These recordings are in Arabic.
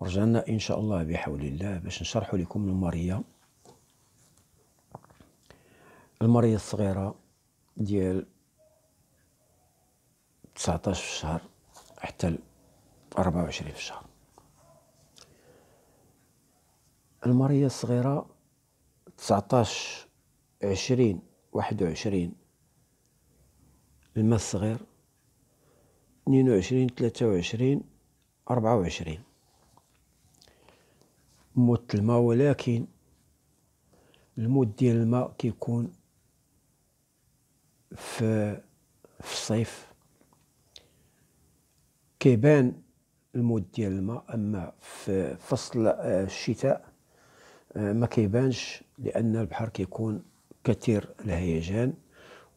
ورجعنا إن شاء الله بحول الله باش نشرح لكم المارية المارية الصغيرة ديال 19 في الشهر حتى 24 في الشهر المارية الصغيرة 19 20 21 الماء الصغير 22 23 24 موت الماء ولكن الموت ديال الماء كيكون في في الصيف كيبان الموت ديال الماء اما في فصل آه، الشتاء آه، ما كيبانش لان البحر كيكون كثير الهيجان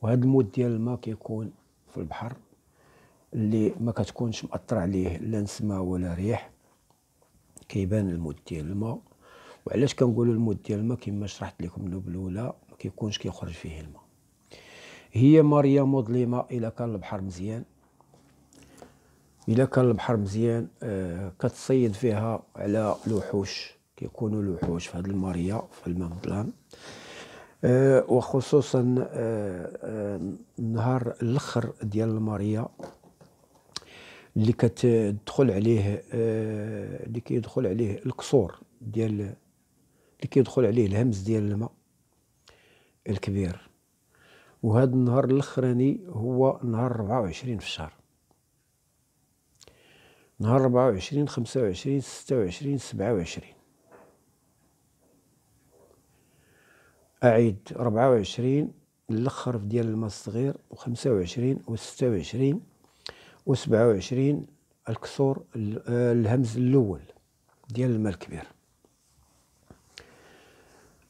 وهذا الموت ديال الماء كيكون في البحر اللي ما كتكونش مأثر عليه لا نسمه ولا ريح كيبان المود ديال الماء وعلاش كنقولوا المود ديال الماء كما شرحت لكم النوبه الاولى ما كيكونش كيخرج فيه الماء هي ماريا مظلمه الا كان البحر مزيان الا كان البحر مزيان آه كتصيد فيها على الوحوش كيكونوا الوحوش في هذه الماريا في الماء مظلام آه وخصوصا آه آه نهار الاخر ديال الماريا اللي كتدخل عليه آه، اللي كيدخل عليه القصور ديال اللي كيدخل عليه الهمز ديال الماء الكبير وهذا النهار الاخراني هو نهار 24 في الشهر نهار 24 25 26 27 اعيد 24 الاخر ديال الماء الصغير و25 و26 و27 الكسور آه، الهمز الاول ديال الماء الكبير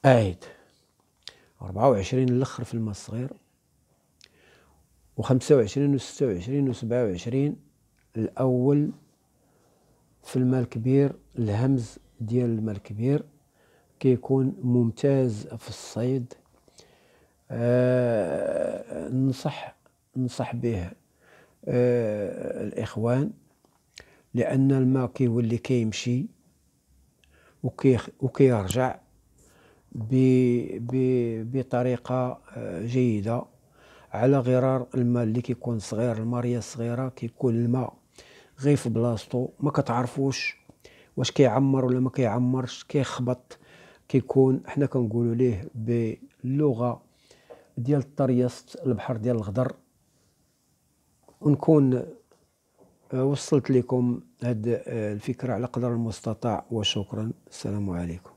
اعيد 24 الاخر في الماء الصغير و25 و26 و27 الاول في الماء الكبير الهمز ديال الماء الكبير كيكون ممتاز في الصيد آه نصح نصح به آه، الإخوان لأن الماء كيولي كيمشي وكيرجع بطريقة آه، جيدة على غرار الماء اللي كيكون صغير الماريا الصغيرة كيكون الماء غير في بلاصتو ما كتعرفوش واش كيعمر ولا ما كيعمرش كيخبط كيكون حنا كنقولوا ليه باللغه ديال الطريست البحر ديال الغدر ونكون آه، وصلت لكم هذه آه، الفكرة على قدر المستطاع وشكرا السلام عليكم